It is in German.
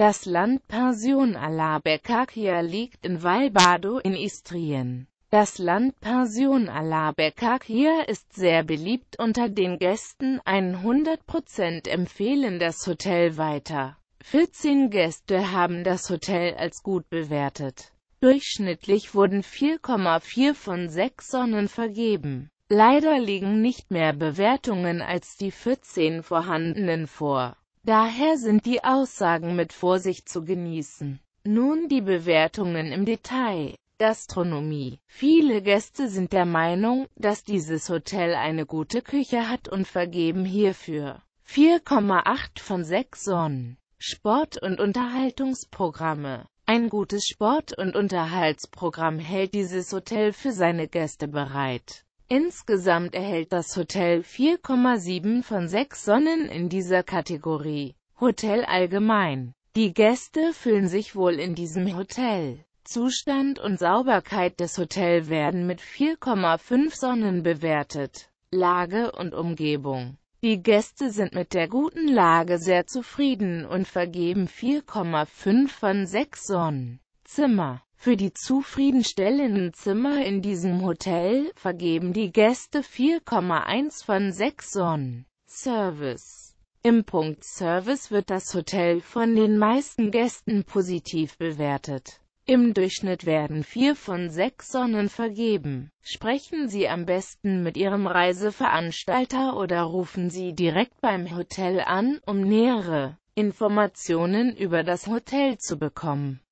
Das Land Pension alla Beccaria liegt in Valbado in Istrien. Das Land Pension alla Beccaria ist sehr beliebt unter den Gästen, 100% empfehlen das Hotel weiter. 14 Gäste haben das Hotel als gut bewertet. Durchschnittlich wurden 4,4 von 6 Sonnen vergeben. Leider liegen nicht mehr Bewertungen als die 14 vorhandenen vor. Daher sind die Aussagen mit Vorsicht zu genießen. Nun die Bewertungen im Detail. Gastronomie. Viele Gäste sind der Meinung, dass dieses Hotel eine gute Küche hat und vergeben hierfür 4,8 von 6 Sonnen. Sport- und Unterhaltungsprogramme. Ein gutes Sport- und Unterhaltsprogramm hält dieses Hotel für seine Gäste bereit. Insgesamt erhält das Hotel 4,7 von 6 Sonnen in dieser Kategorie. Hotel allgemein. Die Gäste fühlen sich wohl in diesem Hotel. Zustand und Sauberkeit des Hotels werden mit 4,5 Sonnen bewertet. Lage und Umgebung. Die Gäste sind mit der guten Lage sehr zufrieden und vergeben 4,5 von 6 Sonnen. Zimmer. Für die zufriedenstellenden Zimmer in diesem Hotel vergeben die Gäste 4,1 von 6 Sonnen. Service Im Punkt Service wird das Hotel von den meisten Gästen positiv bewertet. Im Durchschnitt werden 4 von 6 Sonnen vergeben. Sprechen Sie am besten mit Ihrem Reiseveranstalter oder rufen Sie direkt beim Hotel an, um nähere Informationen über das Hotel zu bekommen.